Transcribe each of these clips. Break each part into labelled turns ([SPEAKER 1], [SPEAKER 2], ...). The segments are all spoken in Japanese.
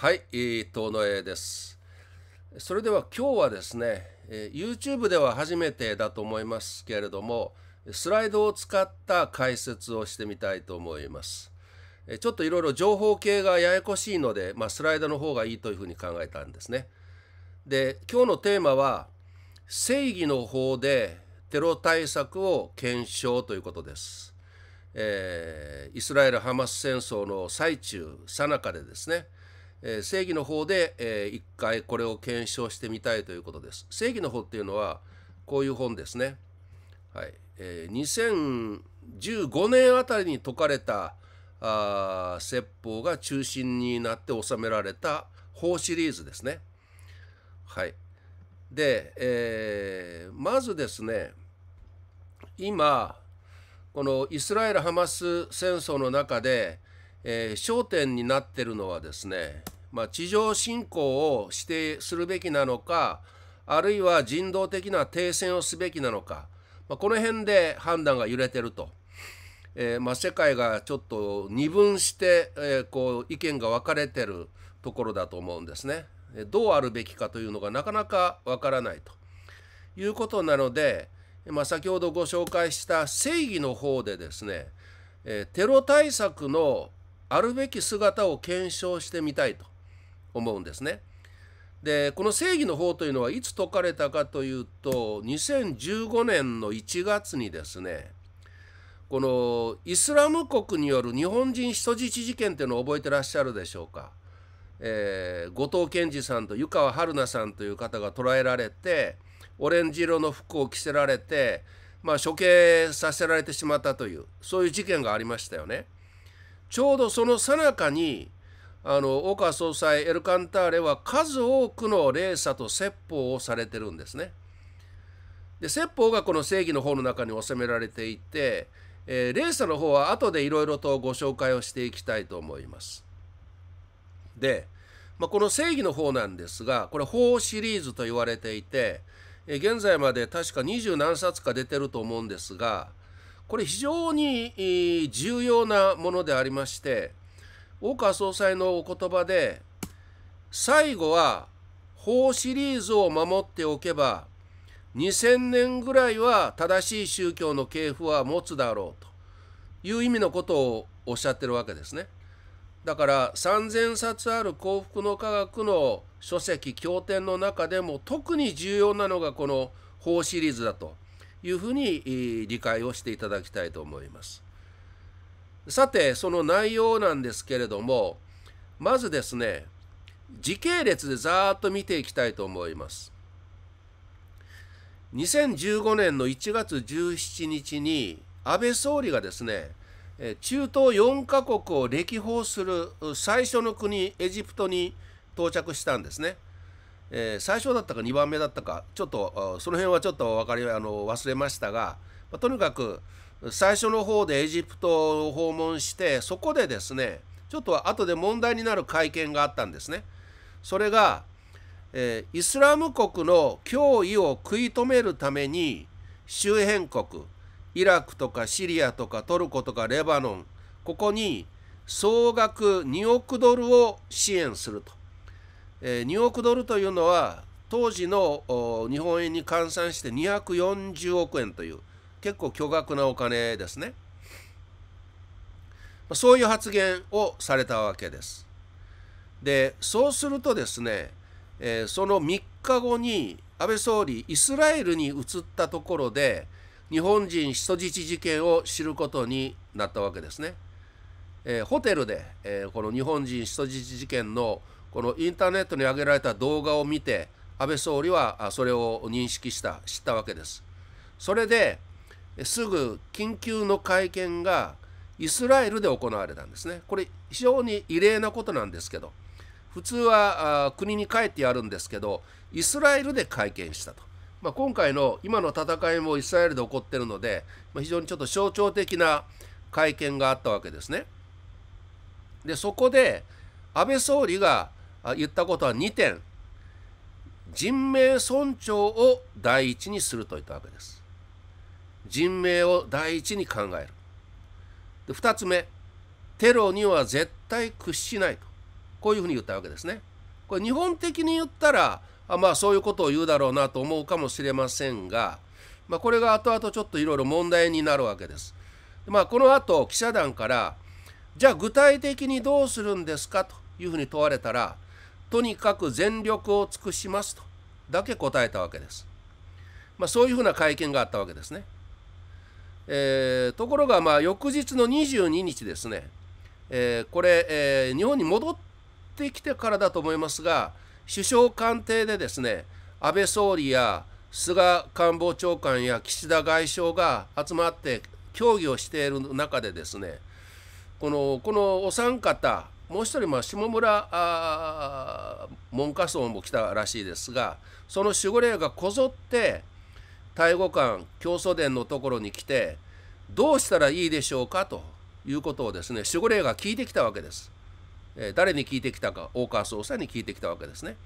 [SPEAKER 1] はい、遠野絵です。それでは今日はですね、YouTube では初めてだと思いますけれども、スライドを使った解説をしてみたいと思います。ちょっといろいろ情報系がややこしいので、まあ、スライドの方がいいというふうに考えたんですね。で、今日のテーマは、正義の方でテロ対策を検証ということです。えー、イスラエル・ハマス戦争の最中、さなかでですね、え正義の方で、えー、一回これを検証してみたいということです。正義の方っていうのはこういう本ですね。はいえー、2015年あたりに解かれたあ説法が中心になって収められた法シリーズですね。はい、で、えー、まずですね今このイスラエル・ハマス戦争の中でえー、焦点になってるのはですね、まあ、地上侵攻を指定するべきなのかあるいは人道的な停戦をすべきなのか、まあ、この辺で判断が揺れてると、えー、まあ、世界がちょっと二分して、えー、こう意見が分かれてるところだと思うんですね。どうあるべきかというのがなかなか分からないということなので、まあ、先ほどご紹介した正義の方でですね、えテロ対策のあるべき姿を検証してみたいと思うんですね。でこの正義の法というのはいつ解かれたかというと2015年の1月にですねこのイスラム国による日本人人質事件というのを覚えてらっしゃるでしょうか、えー、後藤健二さんと湯川春菜さんという方が捕らえられてオレンジ色の服を着せられて、まあ、処刑させられてしまったというそういう事件がありましたよね。ちょうどその最中にあの岡総裁エルカンターレは数多くの霊鎖と説法をされてるんですね。で説法がこの正義の方の中に収められていて、えー、連鎖の方は後でいろいろとご紹介をしていきたいと思います。で、まあ、この正義の方なんですがこれ法シリーズと言われていて、えー、現在まで確か二十何冊か出てると思うんですがこれ非常に重要なものでありまして大川総裁のお言葉で最後は法シリーズを守っておけば2000年ぐらいは正しい宗教の系譜は持つだろうという意味のことをおっしゃってるわけですね。だから3,000冊ある幸福の科学の書籍経典の中でも特に重要なのがこの法シリーズだというふうに理解をしていただきたいと思います。さてその内容なんですけれどもまずですね時系列でざーっと見ていきたいと思います。2015年の1月17日に安倍総理がですね中東4カ国を歴訪する最初の国エジプトに到着したんですね。えー、最初だったか2番目だったかちょっとその辺はちょっと分かりあの忘れましたが、まあ、とにかく最初の方でエジプトを訪問してそこでですねちょっと後で問題になる会見があったんですね。それが、えー、イスラム国の脅威を食い止めるために周辺国イラクとかシリアとかトルコとかレバノンここに総額2億ドルを支援するとえ2億ドルというのは当時の日本円に換算して240億円という結構巨額なお金ですね。そういう発言をされたわけです。でそうするとですね、えその3日後に安倍総理イスラエルに移ったところで日本人人質事件を知ることになったわけですね。えホテルで、えこの日本人人質事件のこのインターネットに上げられた動画を見て安倍総理はそれを認識した知ったわけです。それですぐ緊急の会見がイスラエルで行われたんですね。これ非常に異例なことなんですけど普通は国に帰ってやるんですけどイスラエルで会見したと。まあ、今回の今の戦いもイスラエルで起こってるので、まあ、非常にちょっと象徴的な会見があったわけですね。でそこで安倍総理が言ったことは2点人命尊重を第一にするといったわけです人命を第一に考える2つ目テロには絶対屈しないとこういうふうに言ったわけですねこれ日本的に言ったらあまあそういうことを言うだろうなと思うかもしれませんが、まあ、これが後々ちょっといろいろ問題になるわけですまあ、この後記者団からじゃあ具体的にどうするんですかというふうに問われたらとにかく全力を尽くしますとだけ答えたわけです。まあ、そういうふうな会見があったわけですね。えー、ところが、まあ、翌日の22日ですね、えー、これ、えー、日本に戻ってきてからだと思いますが、首相官邸でですね、安倍総理や菅官房長官や岸田外相が集まって協議をしている中でですね、このこのお三方、もう一人、まあ、下村文科省も来たらしいですがその守護霊がこぞって対護館教祖殿のところに来てどうしたらいいでしょうかということをですね守護霊が聞いてきたわけです。えー、誰に聞いてきたか大川総裁に聞いてきたわけですね。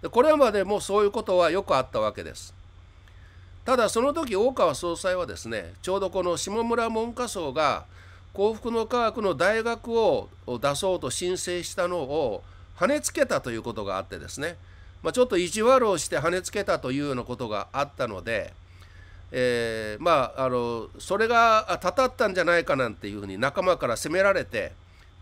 [SPEAKER 1] でこれまでもそういうことはよくあったわけです。ただその時大川総裁はですねちょうどこの下村文科省が幸福の科学の大学を出そうと申請したのを跳ねつけたということがあってですね、まあ、ちょっと意地悪をして跳ねつけたというようなことがあったので、えー、まああのそれがたたったんじゃないかなんていうふうに仲間から責められて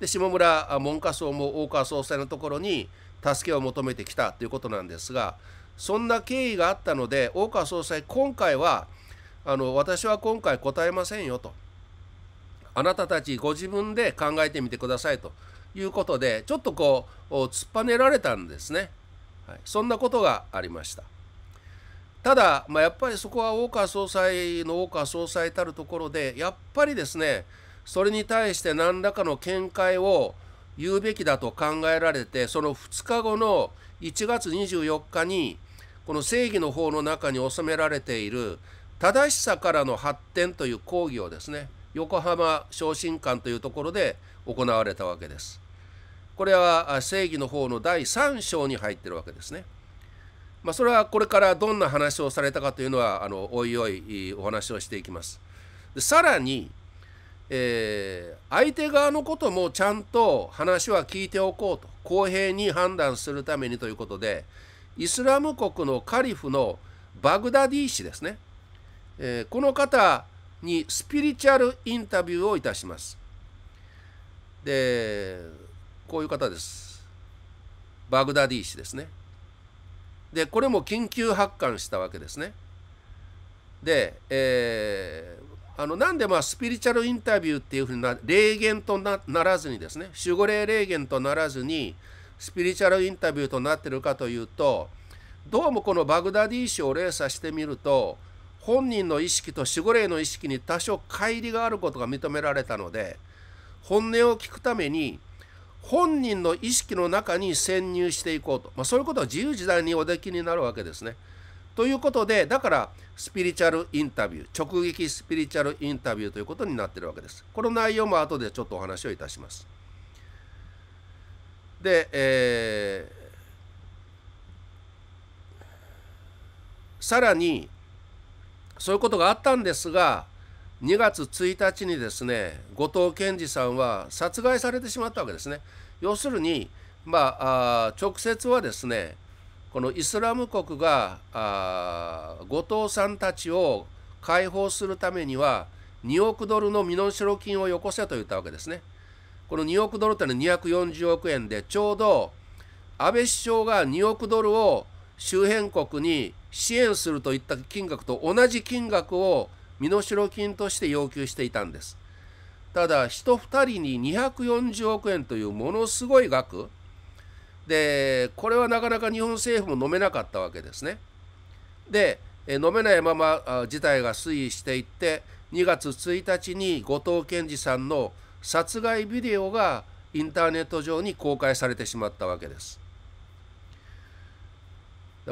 [SPEAKER 1] で下村文科省も大川総裁のところに助けを求めてきたということなんですがそんな経緯があったので大川総裁今回はあの私は今回答えませんよと。あなたたちご自分で考えてみてくださいということでちょっとこう突っぱねられたんですね、はい、そんなことがありましたただ、まあ、やっぱりそこは大川総裁の大川総裁たるところでやっぱりですねそれに対して何らかの見解を言うべきだと考えられてその2日後の1月24日にこの正義の法の中に収められている正しさからの発展という講義をですね横浜昇進館というところで行われたわけです。これは正義の方の第3章に入っているわけですね。まあ、それはこれからどんな話をされたかというのはあのおいおいお話をしていきます。でさらに、えー、相手側のこともちゃんと話は聞いておこうと公平に判断するためにということでイスラム国のカリフのバグダディ氏ですね、えー、この方にスピリチュアルインタビューをいたします。で、こういう方です。バグダディ氏ですね。で、これも緊急発刊したわけですね。で、えー、あのなんでまあスピリチュアルインタビューっていうふうな霊言とならずにですね守護霊霊言とならずにスピリチュアルインタビューとなってるかというとどうもこのバグダディ氏を連鎖してみると本人の意識と守護霊の意識に多少乖離があることが認められたので本音を聞くために本人の意識の中に潜入していこうと、まあ、そういうことは自由自在におできになるわけですね。ということでだからスピリチュアルインタビュー直撃スピリチュアルインタビューということになってるわけです。この内容も後でちょっとお話をいたします。で、えー、さらにそういうことがあったんですが2月1日にですね後藤健二さんは殺害されてしまったわけですね。要するに、まあ、あ直接はですねこのイスラム国があ後藤さんたちを解放するためには2億ドルの身代金をよこせと言ったわけですね。この2億ドルというのは240億円でちょうど安倍首相が2億ドルを周辺国に支援するといった金額と同じ金額を身代金として要求していたんですただ人2人に240億円というものすごい額でこれはなかなか日本政府も飲めなかったわけですねで飲めないまま事態が推移していって2月1日に後藤健二さんの殺害ビデオがインターネット上に公開されてしまったわけです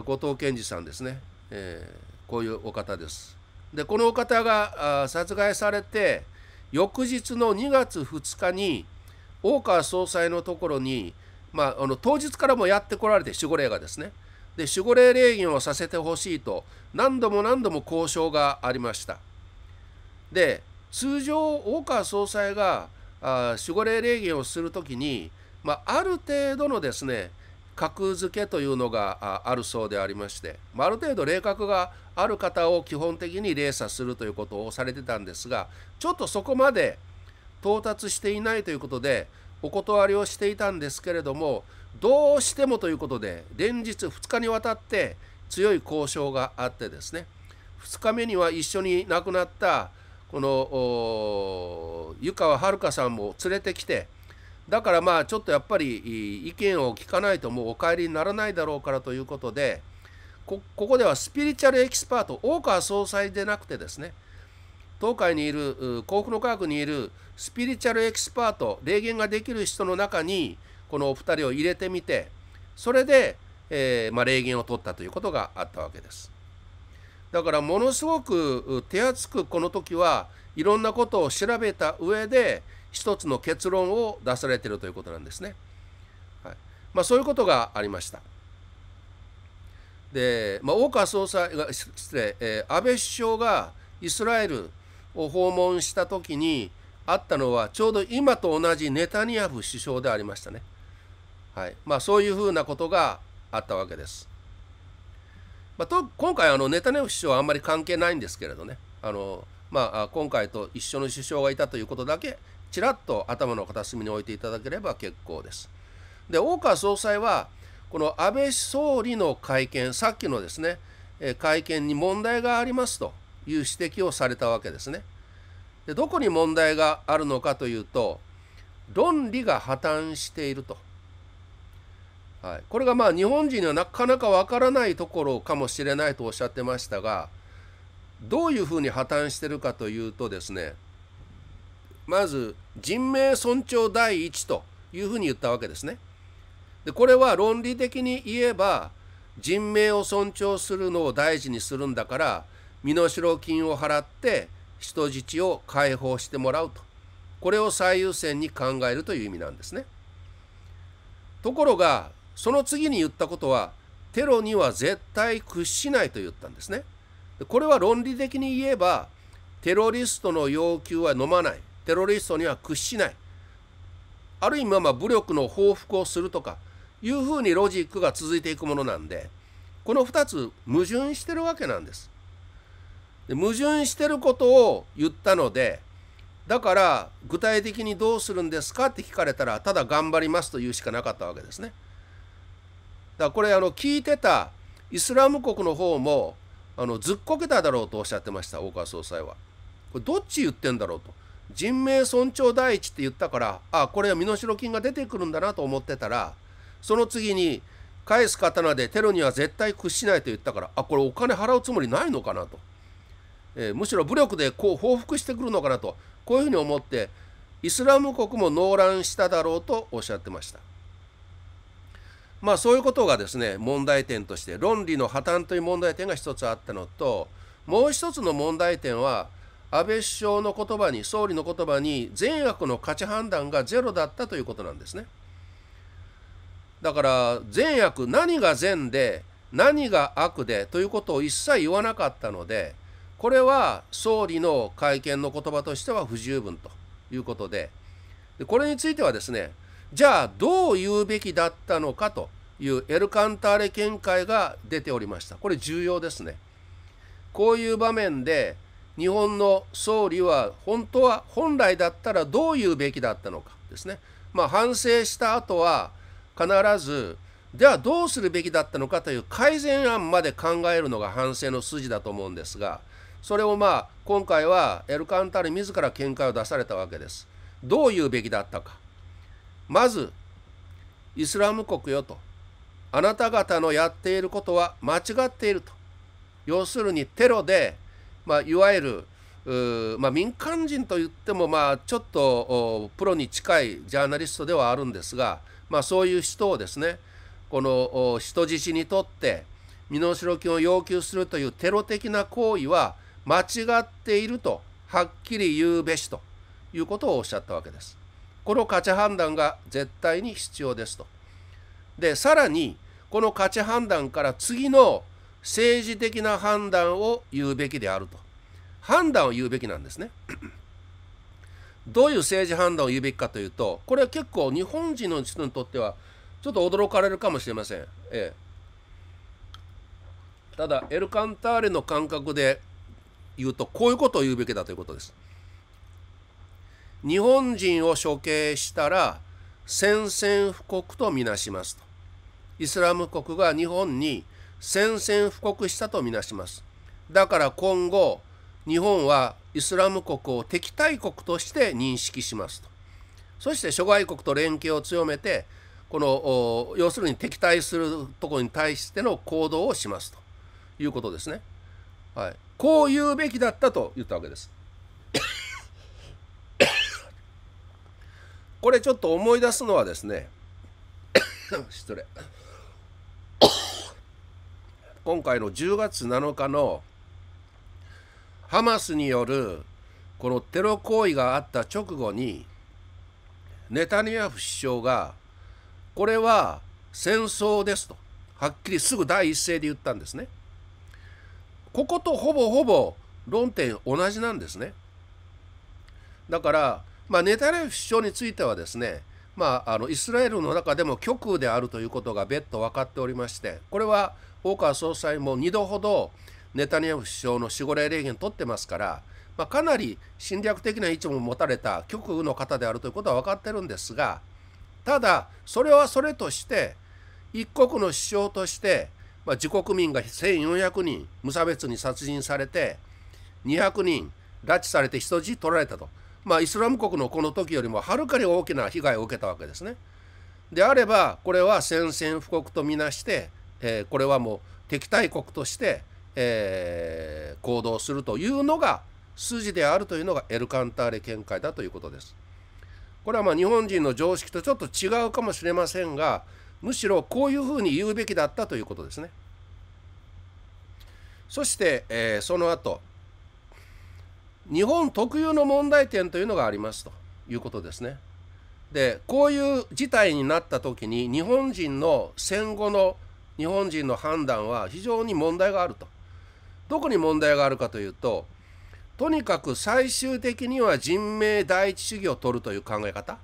[SPEAKER 1] 後藤健二さんですね、えー、こういうお方ですでこのお方が殺害されて翌日の2月2日に大川総裁のところに、まあ、あの当日からもやってこられて守護霊がですねで守護霊霊言をさせてほしいと何度も何度も交渉がありましたで通常大川総裁があ守護霊霊言をする時に、まあ、ある程度のですね格付けというのがあるそうでありまして、まあ、る程度霊格がある方を基本的に霊差するということをされてたんですがちょっとそこまで到達していないということでお断りをしていたんですけれどもどうしてもということで連日2日にわたって強い交渉があってですね2日目には一緒に亡くなったこの湯川遥さんも連れてきてだからまあちょっとやっぱり意見を聞かないともうお帰りにならないだろうからということでここではスピリチュアルエキスパート大川総裁でなくてですね東海にいる幸福の科学にいるスピリチュアルエキスパート霊言ができる人の中にこのお二人を入れてみてそれで、えー、まあ、霊言を取ったということがあったわけです。だからものすごく手厚くこの時はいろんなことを調べた上で一つの結論を出されているということなんですね。はいまあ、そういうことがありました。で、まあ、大川総裁が失礼、えー、安倍首相がイスラエルを訪問した時にあったのはちょうど今と同じネタニヤフ首相でありましたね。はいまあ、そういうふうなことがあったわけです。まあ、と今回あのネタニヤフ首相はあんまり関係ないんですけれどねあの、まあ、今回と一緒の首相がいたということだけちらっと頭の片隅に置いていただければ結構です。で大川総裁はこの安倍総理の会見さっきのですね会見に問題がありますという指摘をされたわけですね。でどこに問題があるのかというと論理が破綻していると。はい、これがまあ日本人にはなかなかわからないところかもしれないとおっしゃってましたがどういうふうに破綻してるかというとですねまず人命尊重第一というふうに言ったわけですね。でこれは論理的に言えば人命を尊重するのを大事にするんだから身代金を払って人質を解放してもらうとこれを最優先に考えるという意味なんですね。ところがその次に言ったことはテロには絶対屈しないと言ったんですね。これは論理的に言えばテロリストの要求は飲まないテロリストには屈しないある意味まあ武力の報復をするとかいうふうにロジックが続いていくものなんでこの2つ矛盾してるわけなんです。で矛盾してることを言ったのでだから具体的にどうするんですかって聞かれたらただ頑張りますと言うしかなかったわけですね。だからこれあの聞いてたイスラム国の方もあのずっこけただろうとおっしゃってました大川総裁は。これどっち言ってんだろうと。人命尊重第一って言ったからあこれは身代金が出てくるんだなと思ってたらその次に返す刀でテロには絶対屈しないと言ったからあこれお金払うつもりないのかなと、えー、むしろ武力でこう報復してくるのかなとこういうふうに思ってイスラム国も農乱しただろうとおっしゃってましたまあそういうことがですね問題点として論理の破綻という問題点が一つあったのともう一つの問題点は安倍首相の言葉に、総理の言葉に、善悪の価値判断がゼロだったということなんですね。だから、善悪、何が善で、何が悪でということを一切言わなかったので、これは総理の会見の言葉としては不十分ということで、でこれについてはですね、じゃあどう言うべきだったのかというエルカンターレ見解が出ておりました。これ重要ですね。こういう場面で、日本の総理は本当は本来だったらどう言うべきだったのかですね、まあ、反省した後は必ずではどうするべきだったのかという改善案まで考えるのが反省の筋だと思うんですがそれをまあ今回はエルカンターレ自ら見解を出されたわけですどう言うべきだったかまずイスラム国よとあなた方のやっていることは間違っていると要するにテロでまあ、いわゆる、まあ、民間人といっても、まあ、ちょっとプロに近いジャーナリストではあるんですが、まあ、そういう人をですねこの人質にとって身代金を要求するというテロ的な行為は間違っているとはっきり言うべしということをおっしゃったわけです。この価値判断が絶対に必要ですと。でさらにこの価値判断から次の政治的な判断を言うべきであると判断を言うべきなんですね。どういう政治判断を言うべきかというとこれは結構日本人の人にとってはちょっと驚かれるかもしれません。ええ、ただエルカンターレの感覚で言うとこういうことを言うべきだということです。日本人を処刑したら宣戦布告とみなしますと。イスラム国が日本に宣戦布告したとみなします。だから今後、日本はイスラム国を敵対国として認識しますと。そして諸外国と連携を強めて、この要するに敵対するところに対しての行動をしますということですね。はい、こう言うべきだったと言ったわけです。これちょっと思い出すのはですね 失礼。今回の10月7日のハマスによるこのテロ行為があった直後にネタニヤフ首相がこれは戦争ですとはっきりすぐ第一声で言ったんですね。こことほぼほぼ論点同じなんですね。だから、まあ、ネタニヤフ首相についてはですね、まあ、あのイスラエルの中でも極右であるということが別途分かっておりましてこれは大川総裁も2度ほどネタニヤフ首相の守護霊霊言取ってますから、まあ、かなり侵略的な位置も持たれた極右の方であるということは分かってるんですがただそれはそれとして一国の首相として、まあ、自国民が1400人無差別に殺人されて200人拉致されて人質取られたと、まあ、イスラム国のこの時よりもはるかに大きな被害を受けたわけですね。であればこれは宣戦布告とみなしてえー、これはもう敵対国として、えー、行動するというのが筋であるというのがエルカンターレ見解だということです。これはま日本人の常識とちょっと違うかもしれませんがむしろこういうふうに言うべきだったということですね。そして、えー、その後日本特有の問題点というのがありますということですね。でこういう事態になった時に日本人の戦後の日本人の判断は非常に問題があると。どこに問題があるかというと、とにかく最終的には人命第一主義を取るという考え方、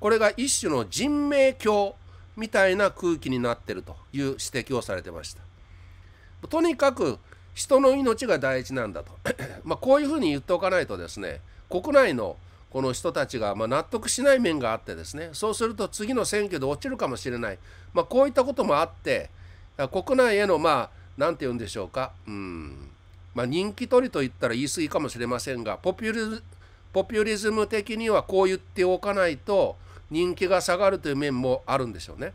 [SPEAKER 1] これが一種の人命教みたいな空気になってるという指摘をされてました。とにかく人の命が第一なんだと。まこういうふうに言っておかないとですね、国内のこの人たちがま納得しない面があってですね、そうすると次の選挙で落ちるかもしれない、まあ、こういったこともあって、国内へのまあ何て言うんでしょうかうんまあ人気取りと言ったら言い過ぎかもしれませんがポピュリポピュリズム的にはこう言っておかないと人気が下がるという面もあるんでしょうね。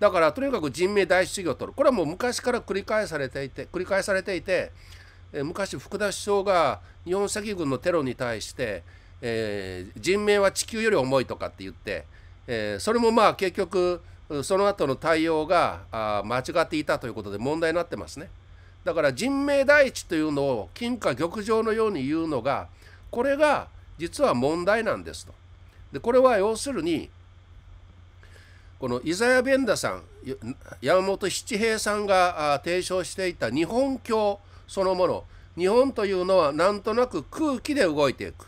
[SPEAKER 1] だからとにかく人命第一主義を取るこれはもう昔から繰り返されていて繰り返されていて、え昔福田首相が日本赤軍のテロに対して、えー、人命は地球より重いとかって言って、えー、それもまあ結局その後の対応が間違っていたということで問題になってますね。だから人命第一というのを金貨玉状のように言うのがこれが実は問題なんですと。でこれは要するにこのイザヤ・ベンダさん山本七平さんが提唱していた日本教そのもの日本というのはなんとなく空気で動いていく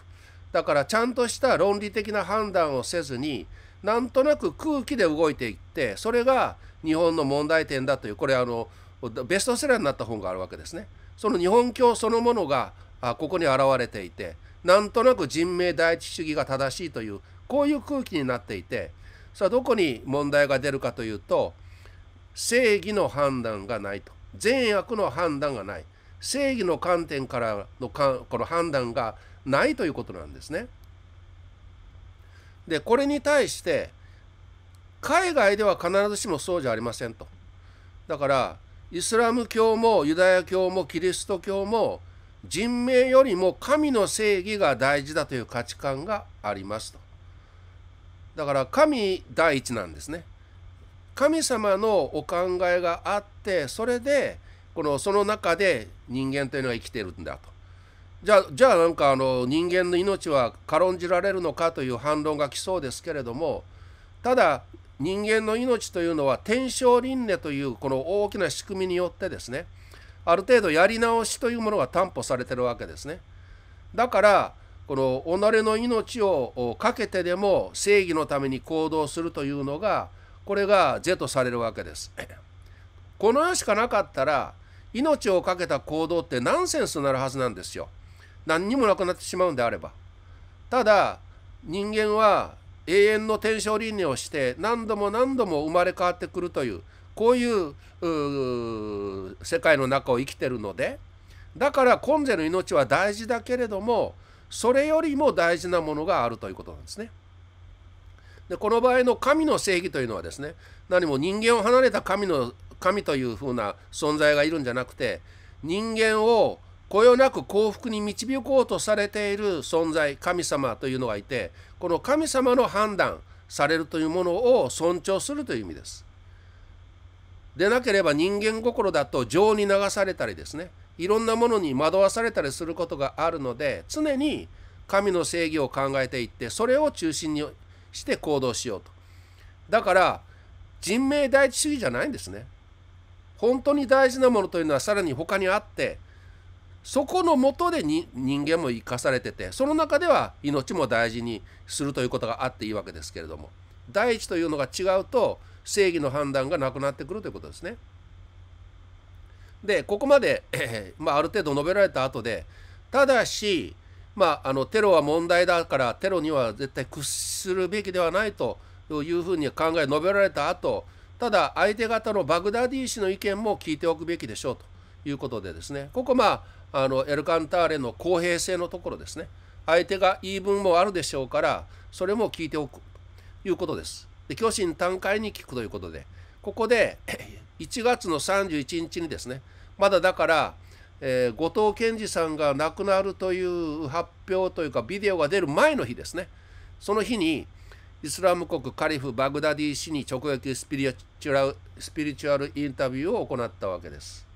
[SPEAKER 1] だからちゃんとした論理的な判断をせずになんとなく空気で動いていってそれが日本の問題点だというこれあのベストセラーになった本があるわけですね。その日本教そのものがここに現れていてなんとなく人命第一主義が正しいというこういう空気になっていてそれはどこに問題が出るかというと正義の判断がないと善悪の判断がない正義の観点からのかこの判断がないということなんですね。でこれに対して海外では必ずしもそうじゃありませんとだからイスラム教もユダヤ教もキリスト教も人命よりも神の正義が大事だという価値観がありますとだから神第一なんですね神様のお考えがあってそれでこのその中で人間というのは生きてるんだとじゃあじゃあなんかあの人間の命は軽んじられるのかという反論が来そうですけれどもただ人間の命というのは天正輪廻というこの大きな仕組みによってですねある程度やり直しというものが担保されてるわけですねだからこの己の命をかけてでも正義のために行動するというのがこれが是とされるわけですこの世しかなかったら命をかけた行動ってナンセンスになるはずなんですよ何にもなくなってしまうんであればただ人間は永遠の天正輪廻をして何度も何度も生まれ変わってくるというこういう世界の中を生きてるのでだから今世の命は大事だけれどもそれよりも大事なものがあるということなんですね。でこの場合の神の正義というのはですね何も人間を離れた神の神というふうな存在がいるんじゃなくて人間をこよなく幸福に導こうとされている存在神様というのがいてこの神様の判断されるというものを尊重するという意味です。でなければ人間心だと情に流されたりですねいろんなものに惑わされたりすることがあるので常に神の正義を考えていってそれを中心にして行動しようと。だから人命第一主義じゃないんですね。本当に大事なものというのはさらに他にあってそこのもとで人間も生かされててその中では命も大事にするということがあっていいわけですけれども第一というのが違うと正義の判断がなくなってくるということですね。でここまで、えー、まあ、ある程度述べられた後でただし、まあ、あのテロは問題だからテロには絶対屈するべきではないというふうに考え述べられた後ただ相手方のバグダディ氏の意見も聞いておくべきでしょうということでですねここまああのエルカンターレの公平性のところですね相手が言い分もあるでしょうからそれも聞いておくということですで虚心短解に聞くということでここで1 月の31日にですねまだだから、えー、後藤健二さんが亡くなるという発表というかビデオが出る前の日ですねその日にイスラム国カリフバグダディ氏に直撃スピリチュアルスピリチュアルインタビューを行ったわけです。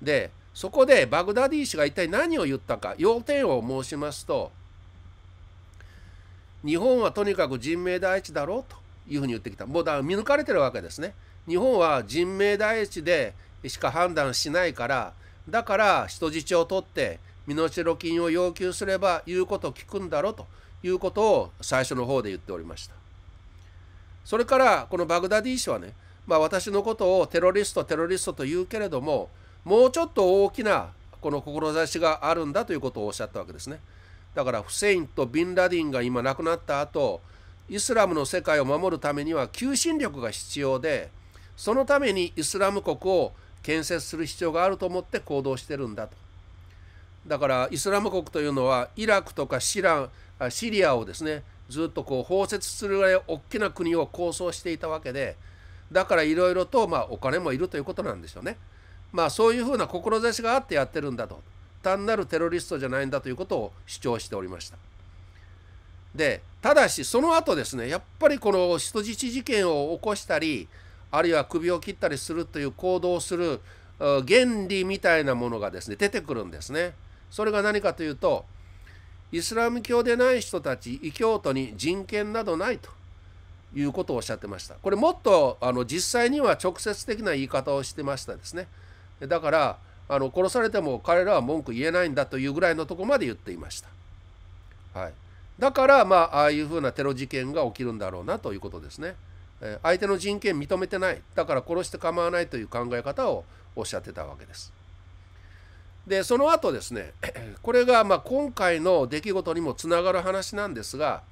[SPEAKER 1] でそこでバグダディ氏が一体何を言ったか要点を申しますと日本はとにかく人命第一だろうというふうに言ってきたもうだ見抜かれてるわけですね日本は人命第一でしか判断しないからだから人質を取って身代金を要求すれば言うこと聞くんだろうということを最初の方で言っておりましたそれからこのバグダディ氏はねまあ、私のことをテロリストテロリストと言うけれどももうちょっと大きなこの志があるんだということをおっしゃったわけですねだからフセインとビンラディンが今亡くなった後イスラムの世界を守るためには求心力が必要でそのためにイスラム国を建設する必要があると思って行動してるんだとだからイスラム国というのはイラクとかシラシリアをですねずっとこう包摂するぐらい大きな国を構想していたわけでだからいろいろとまあお金もいるということなんでしょうね。まあ、そういうふうな志があってやってるんだと単なるテロリストじゃないんだということを主張しておりました。でただしその後ですねやっぱりこの人質事件を起こしたりあるいは首を切ったりするという行動をする原理みたいなものがですね出てくるんですね。それが何かというとイスラム教でない人たち異教徒に人権などないということをおっしゃってました。これもっとあの実際には直接的な言い方をしてましたですね。だからあの殺されても彼らは文句言えないんだというぐらいのとこまで言っていました、はい、だからまあああいうふうなテロ事件が起きるんだろうなということですね、えー、相手の人権認めてないだから殺して構わないという考え方をおっしゃってたわけですでその後ですね これがま今回の出来事にもつながる話なんですが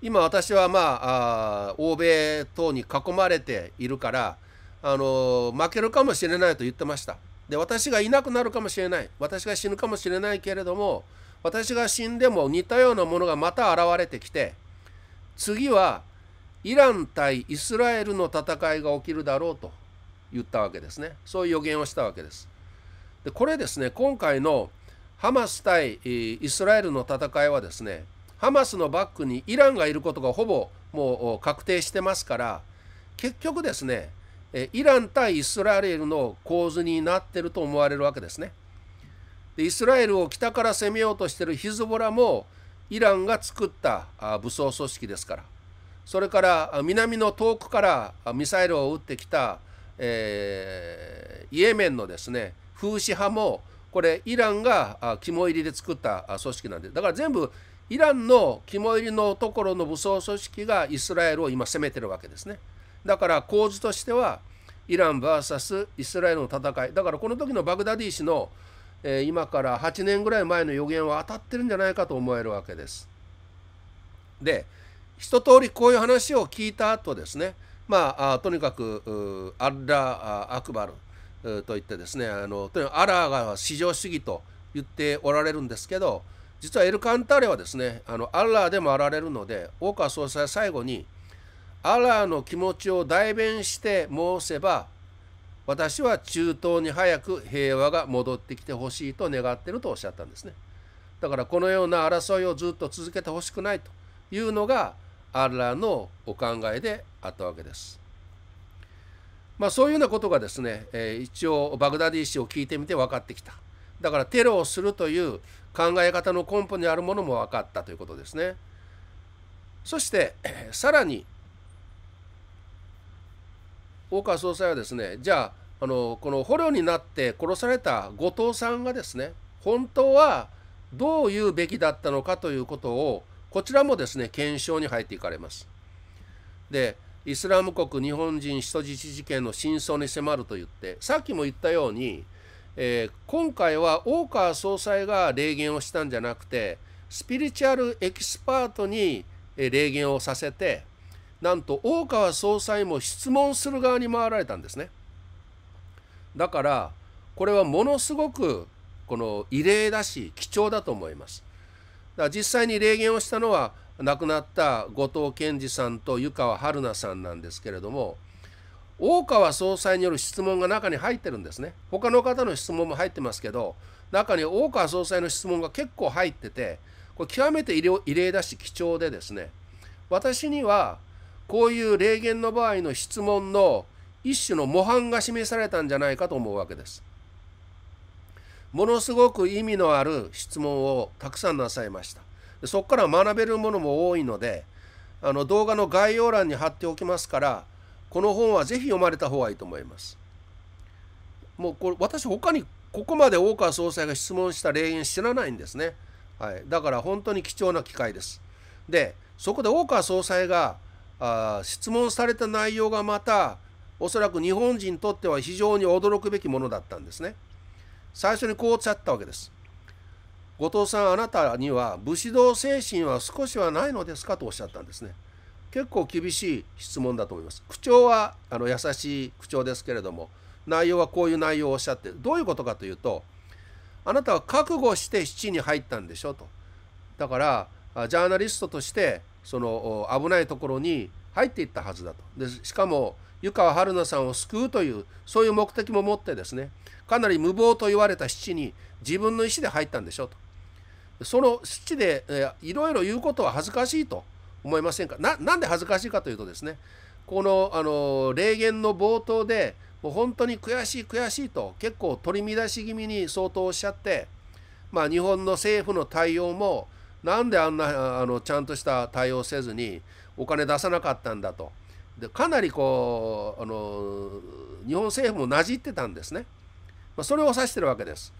[SPEAKER 1] 今私はまあ欧米等に囲まれているからあの負けるかもしれないと言ってましたで私がいなくなるかもしれない私が死ぬかもしれないけれども私が死んでも似たようなものがまた現れてきて次はイラン対イスラエルの戦いが起きるだろうと言ったわけですねそういう予言をしたわけですでこれですね今回のハマス対イスラエルの戦いはですねハマスのバックにイランがいることがほぼもう確定してますから結局ですねイラン対イスラエルの構図になってると思われるわけですね。でイスラエルを北から攻めようとしてるヒズボラもイランが作った武装組織ですからそれから南の遠くからミサイルを撃ってきた、えー、イエメンのですね風刺派もこれイランが肝入りで作った組織なんでだから全部イランの肝入りのところの武装組織がイスラエルを今攻めてるわけですね。だから構図としてはイラン VS イスラエルの戦いだからこの時のバグダディ氏の、えー、今から8年ぐらい前の予言は当たってるんじゃないかと思えるわけです。で一通りこういう話を聞いた後ですねまあとにかくアッラ・アクバルといってですねあのとにかくアラーが至上主義と言っておられるんですけど実はエルカンターレはですねあのアッラーでもあられるので大川総裁最後に「アラーの気持ちを代弁して申せば私は中東に早く平和が戻ってきてほしいと願ってるとおっしゃったんですねだからこのような争いをずっと続けてほしくないというのがアラーのお考えであったわけです。まあ、そういうようなことがですね、えー、一応バグダディ氏を聞いてみて分かってきた。だからテロをするという考え方の根本にあるものも分かったということですね。そしてさらに大川総裁はですねじゃああのこの捕虜になって殺された後藤さんがですね本当はどういうべきだったのかということをこちらもですね検証に入っていかれます。でイスラム国日本人人質事件の真相に迫ると言ってさっきも言ったように、えー、今回は大川総裁が霊言をしたんじゃなくてスピリチュアルエキスパートに霊言をさせてなんと大川総裁も質問する側に回られたんですね。だからこれはものすごくこの異例だし貴重だと思います。だから実際に霊言をしたのは亡くなった後藤健二さんと湯川春菜さんなんですけれども大川総裁による質問が中に入ってるんですね。他の方の質問も入ってますけど中に大川総裁の質問が結構入っててこれ極めて異例だし貴重でですね私にはこういう霊言の場合の質問の一種の模範が示されたんじゃないかと思うわけです。ものすごく意味のある質問をたくさんなさいました。そこから学べるものも多いので、あの動画の概要欄に貼っておきますから、この本はぜひ読まれた方がいいと思います。もうこれ私他にここまで大川総裁が質問した霊言知らないんですね。はい、だから本当に貴重な機会です。で、そこで大川総裁があ質問された内容がまたおそらく日本人にとっては非常に驚くべきものだったんですね。最初にこうおっしゃったわけです。後藤さんあなたには武士道精神は少しはないのですかとおっしゃったんですね。結構厳しい質問だと思います。口調はあの優しい口調ですけれども内容はこういう内容をおっしゃってどういうことかというとあなたは覚悟して七に入ったんでしょと。だからジャーナリストとしてその危ないところに入っていったはずだとでしかも湯川春菜さんを救うというそういう目的も持ってですねかなり無謀と言われた七に自分の意思で入ったんでしょうとその七で、いろいろ言うことは恥ずかしいと思いませんかなんで恥ずかしいかというとですねこのあの霊言の冒頭でもう本当に悔しい悔しいと結構取り乱し気味に相当おっしゃって、まあ、日本の政府の対応もなんであんなあのちゃんとした対応せずにお金出さなかったんだとでかなりこうあの日本政府もなじってたんですね、まあ、それを指してるわけです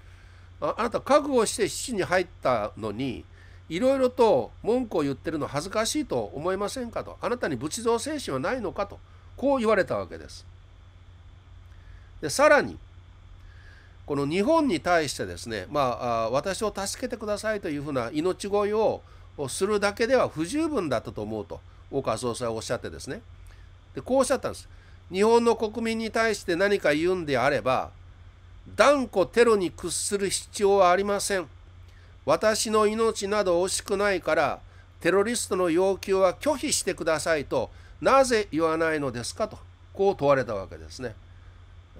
[SPEAKER 1] ああなた覚悟して七に入ったのにいろいろと文句を言ってるの恥ずかしいと思いませんかとあなたに仏像精神はないのかとこう言われたわけですでさらにこの日本に対してですね、まあ、私を助けてくださいというふうな命乞いをするだけでは不十分だったと思うと大川総裁はおっしゃってですねでこうおっしゃったんです日本の国民に対して何か言うんであれば断固テロに屈する必要はありません私の命など惜しくないからテロリストの要求は拒否してくださいとなぜ言わないのですかとこう問われたわけですね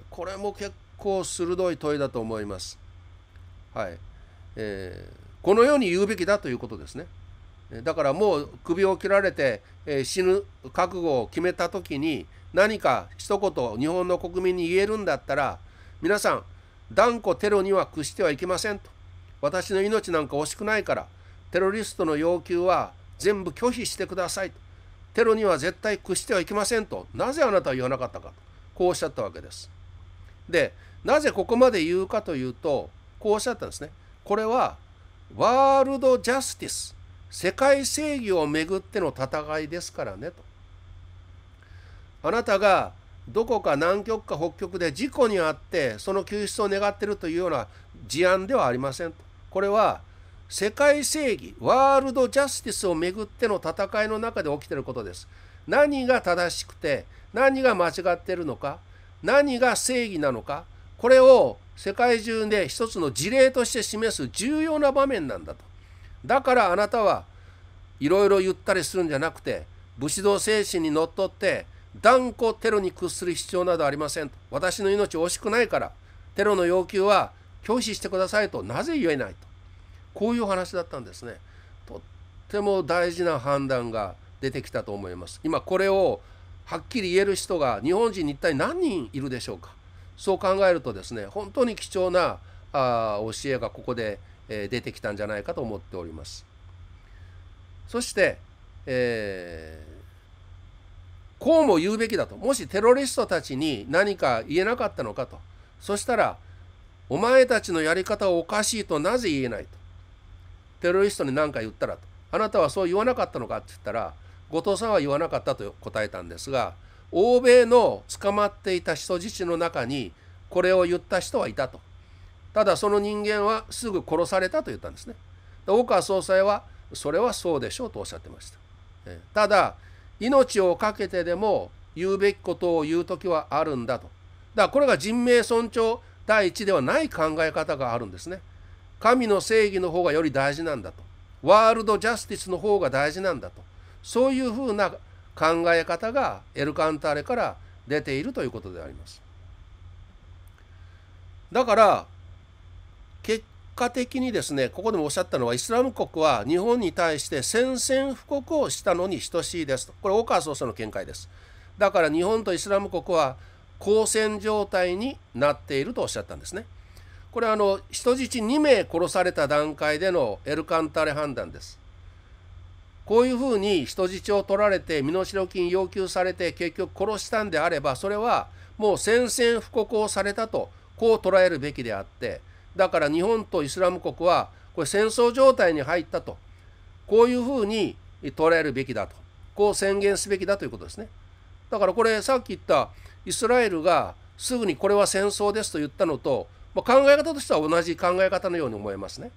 [SPEAKER 1] これも結構鋭い問いだと思います。はいえー、このように言うべきだということですね。だからもう首を切られて、え死ぬ覚悟を決めた時に何か一言日本の国民に言えるんだったら皆さん断固テロには屈してはいけませんと私の命なんか惜しくないからテロリストの要求は全部拒否してくださいとテロには絶対屈してはいけませんとなぜあなたは言わなかったかこうおっしゃったわけです。でなぜここまで言うかというとこうおっしゃったんですねこれはワールドジャスティス世界正義をめぐっての戦いですからねとあなたがどこか南極か北極で事故に遭ってその救出を願っているというような事案ではありませんとこれは世界正義ワールドジャスティスをめぐっての戦いの中で起きていることです何が正しくて何が間違っているのか何が正義なのかこれを世界中で一つの事例として示す重要な場面なんだとだからあなたはいろいろ言ったりするんじゃなくて武士道精神にのっとって断固テロに屈する必要などありませんと私の命惜しくないからテロの要求は拒否してくださいとなぜ言えないとこういう話だったんですねとっても大事な判断が出てきたと思います今これをはっきり言える人が日本人に一体何人いるでしょうかそう考えるとですね本当に貴重なあ教えがここで、えー、出てきたんじゃないかと思っております。そして、えー、こうも言うべきだともしテロリストたちに何か言えなかったのかとそしたらお前たちのやり方はおかしいとなぜ言えないとテロリストに何か言ったらとあなたはそう言わなかったのかって言ったら後藤さんは言わなかったと答えたんですが欧米の捕まっていた人質の中にこれを言った人はいたとただその人間はすぐ殺されたと言ったんですね大川総裁はそれはそうでしょうとおっしゃってましたただ命を懸けてでも言うべきことを言う時はあるんだとだからこれが人命尊重第一ではない考え方があるんですね神の正義の方がより大事なんだとワールドジャスティスの方が大事なんだとそういうふうな考え方がエルカンターレから出ているということであります。だから結果的にですねここでもおっしゃったのはイスラム国は日本に対して宣戦布告をしたのに等しいですとこれ岡総裁の見解です。だから日本とイスラム国は交戦状態になっているとおっしゃったんですね。これはあの人質2名殺された段階でのエルカンターレ判断です。こういうふうに人質を取られて身代金要求されて結局殺したんであればそれはもう宣戦布告をされたとこう捉えるべきであってだから日本とイスラム国はこれ戦争状態に入ったとこういうふうに捉えるべきだとこう宣言すべきだということですねだからこれさっき言ったイスラエルがすぐにこれは戦争ですと言ったのと、まあ、考え方としては同じ考え方のように思えますね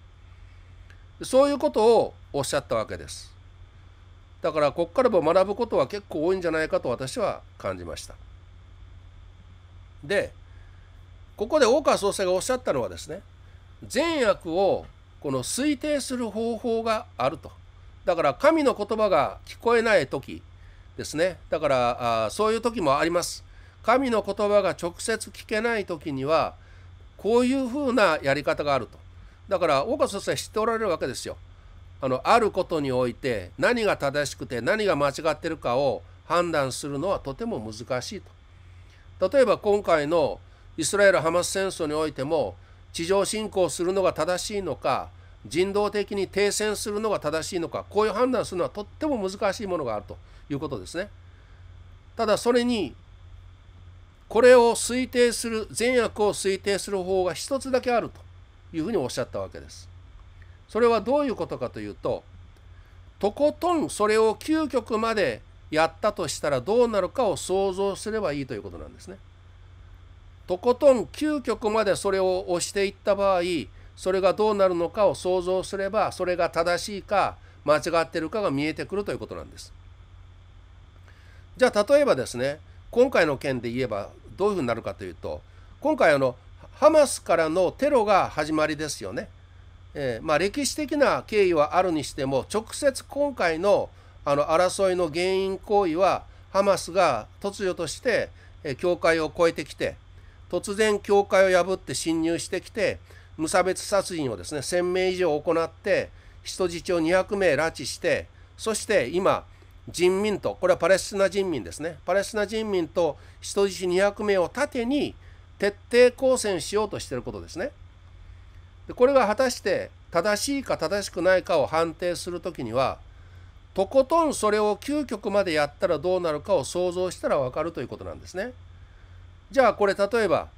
[SPEAKER 1] そういうことをおっしゃったわけですだからここからも学ぶことは結構多いんじゃないかと私は感じましたでここで大川総裁がおっしゃったのはですね善悪をこの推定する方法があるとだから神の言葉が聞こえない時ですねだからあそういう時もあります神の言葉が直接聞けない時にはこういうふうなやり方があるとだから大川生は知っておられるわけですよあのあることにおいて何が正しくて何が間違ってるかを判断するのはとても難しいと。例えば今回のイスラエル・ハマス戦争においても地上侵攻するのが正しいのか人道的に停戦するのが正しいのかこういう判断するのはとっても難しいものがあるということですね。ただそれにこれを推定する善悪を推定する方が一つだけあるというふうにおっしゃったわけです。それはどういうことかというととことんそれを究極までやったとしたらどうなるかを想像すればいいということなんですね。とことん究極までそれを押していった場合それがどうなるのかを想像すればそれが正しいか間違ってるかが見えてくるということなんです。じゃあ例えばですね今回の件で言えばどういうふうになるかというと今回あのハマスからのテロが始まりですよね。えー、まあ、歴史的な経緯はあるにしても直接今回のあの争いの原因行為はハマスが突如として、えー、教会を越えてきて突然教会を破って侵入してきて無差別殺人をですね1,000名以上行って人質を200名拉致してそして今人民とこれはパレスチナ人民ですねパレスチナ人民と人質200名を盾に徹底抗戦しようとしていることですね。でこれが果たして正しいか正しくないかを判定する時にはとことんそれを究極までやったらどうなるかを想像したら分かるということなんですね。じゃあこれ例えば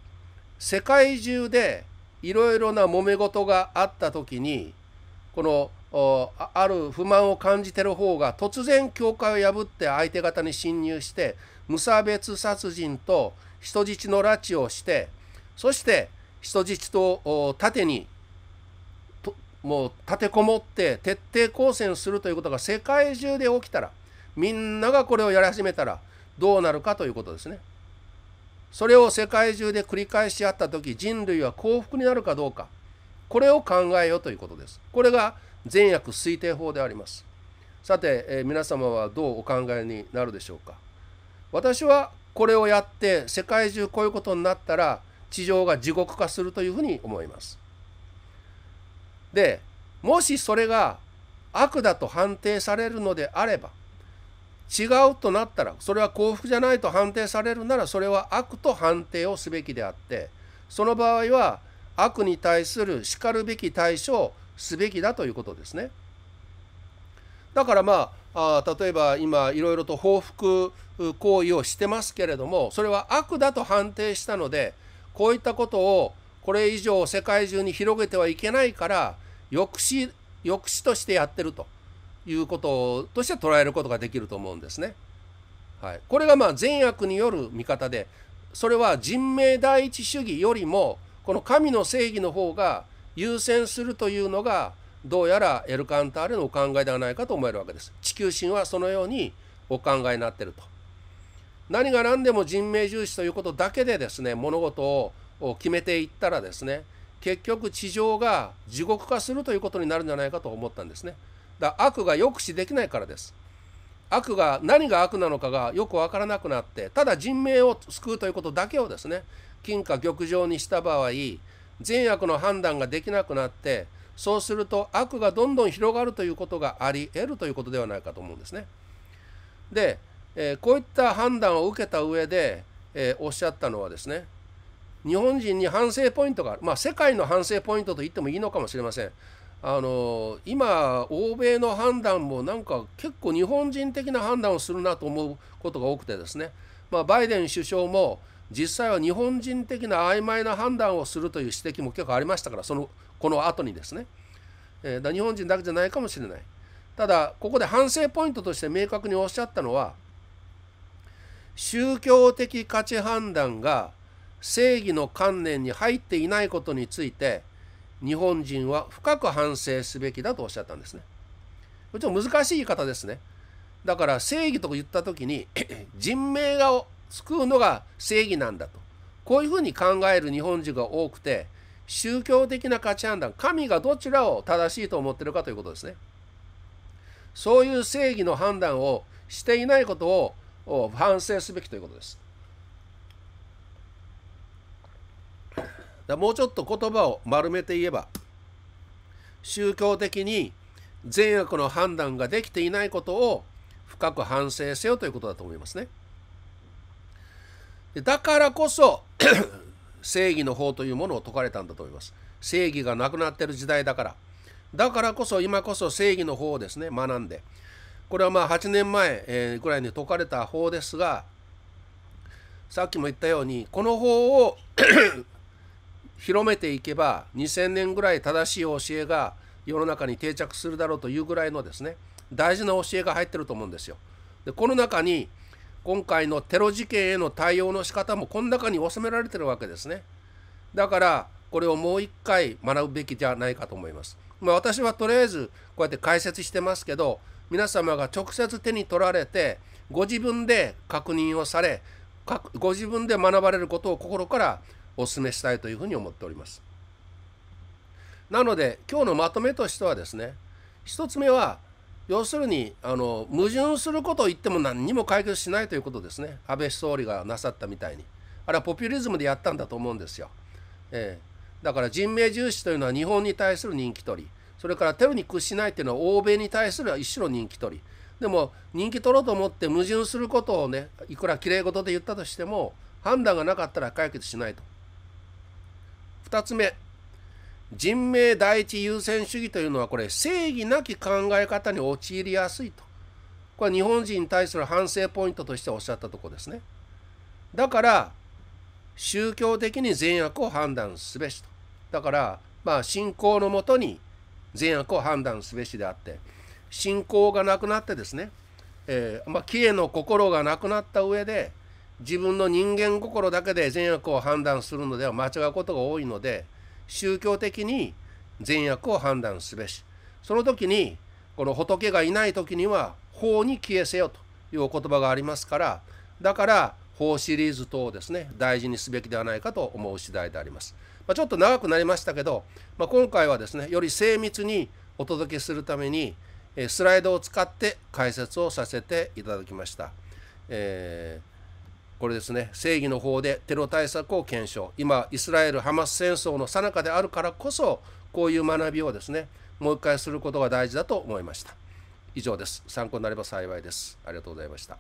[SPEAKER 1] 世界中でいろいろな揉め事があった時にこのある不満を感じてる方が突然教会を破って相手方に侵入して無差別殺人と人質の拉致をしてそして人質と盾にもう立てこもって徹底抗戦するということが世界中で起きたらみんながこれをやり始めたらどうなるかということですね。それを世界中で繰り返しあった時人類は幸福になるかどうかこれを考えようということです。これが善悪推定法であります。さて、え皆様はどうお考えになるでしょうか。私はこれをやって世界中こういうことになったら地上が地獄化するというふうに思います。でもしそれが悪だと判定されるのであれば違うとなったらそれは幸福じゃないと判定されるならそれは悪と判定をすべきであってその場合は悪に対するしかるべき対処をすべきだということですね。だからまああ例えば今いろいろと報復行為をしてますけれどもそれは悪だと判定したのでこういったことをこれ以上世界中に広げてはいけないから抑止抑止としてやってるということとして捉えることができると思うんですね。はい、これがまあ善悪による見方でそれは人命第一主義よりもこの神の正義の方が優先するというのがどうやらエルカンターレのお考えではないかと思えるわけです。地球神はそのようにお考えになってると。何が何でも人命重視ということだけでですね物事を決めていったらですね結局地上が地獄化するということになるんじゃないかと思ったんですね。だ悪が抑止できないからです。悪が何が悪なのかがよく分からなくなってただ人命を救うということだけをですね金貨玉状にした場合善悪の判断ができなくなってそうすると悪がどんどん広がるということがあり得るということではないかと思うんですね。で、えー、こういった判断を受けた上で、えー、おっしゃったのはですね日本人に反省ポイントがある、まあ、世界の反省ポイントと言ってもいいのかもしれません。あの今、欧米の判断もなんか結構日本人的な判断をするなと思うことが多くてですね、まあ、バイデン首相も実際は日本人的な曖昧な判断をするという指摘も結構ありましたから、そのこの後にですね、えー、だ日本人だけじゃないかもしれない。ただ、ここで反省ポイントとして明確におっしゃったのは、宗教的価値判断が正義の観念に入っていないことについて日本人は深く反省すべきだとおっしゃったんですね。もちろん難しい言い方ですね。だから正義と言った時に 人命が救うのが正義なんだとこういうふうに考える日本人が多くて宗教的な価値判断神がどちらを正しいと思ってるかということですね。そういう正義の判断をしていないことを反省すべきということです。だもうちょっと言葉を丸めて言えば宗教的に善悪の判断ができていないことを深く反省せよということだと思いますね。だからこそ 正義の法というものを説かれたんだと思います。正義がなくなってる時代だから。だからこそ今こそ正義の法をですね学んでこれはまあ8年前ぐらいに説かれた法ですがさっきも言ったようにこの法を広めていけば2000年ぐらい正しい教えが世の中に定着するだろうというぐらいのですね大事な教えが入ってると思うんですよ。でこの中に今回のテロ事件への対応の仕方もこの中に収められてるわけですね。だからこれをもう一回学ぶべきじゃないかと思います。まあ、私はとりあえずこうやって解説してますけど皆様が直接手に取られてご自分で確認をされご自分で学ばれることを心からお勧めしたいというふうに思っておりますなので今日のまとめとしてはですね1つ目は要するにあの矛盾することを言っても何にも解決しないということですね安倍総理がなさったみたいにあれはポピュリズムでやったんだと思うんですよ、えー、だから人命重視というのは日本に対する人気取りそれからテロに屈しないというのは欧米に対する一種の人気取りでも人気取ろうと思って矛盾することをねいくらきれい事で言ったとしても判断がなかったら解決しないと2つ目人命第一優先主義というのはこれ正義なき考え方に陥りやすいとこれは日本人に対する反省ポイントとしておっしゃったとこですねだから宗教的に善悪を判断すべしとだからまあ信仰のもとに善悪を判断すべしであって信仰がなくなってですね、えーまあ、の心がなくなった上で自分の人間心だけで善悪を判断するのでは間違うことが多いので宗教的に善悪を判断すべしその時にこの仏がいない時には法に消えせよというお言葉がありますからだから法シリーズ等をですね大事にすべきではないかと思う次第であります、まあ、ちょっと長くなりましたけど、まあ、今回はですねより精密にお届けするためにスライドを使って解説をさせていただきました、えーこれですね正義の方でテロ対策を検証今イスラエル・ハマス戦争の最中であるからこそこういう学びをですねもう一回することが大事だと思いました以上です参考になれば幸いですありがとうございました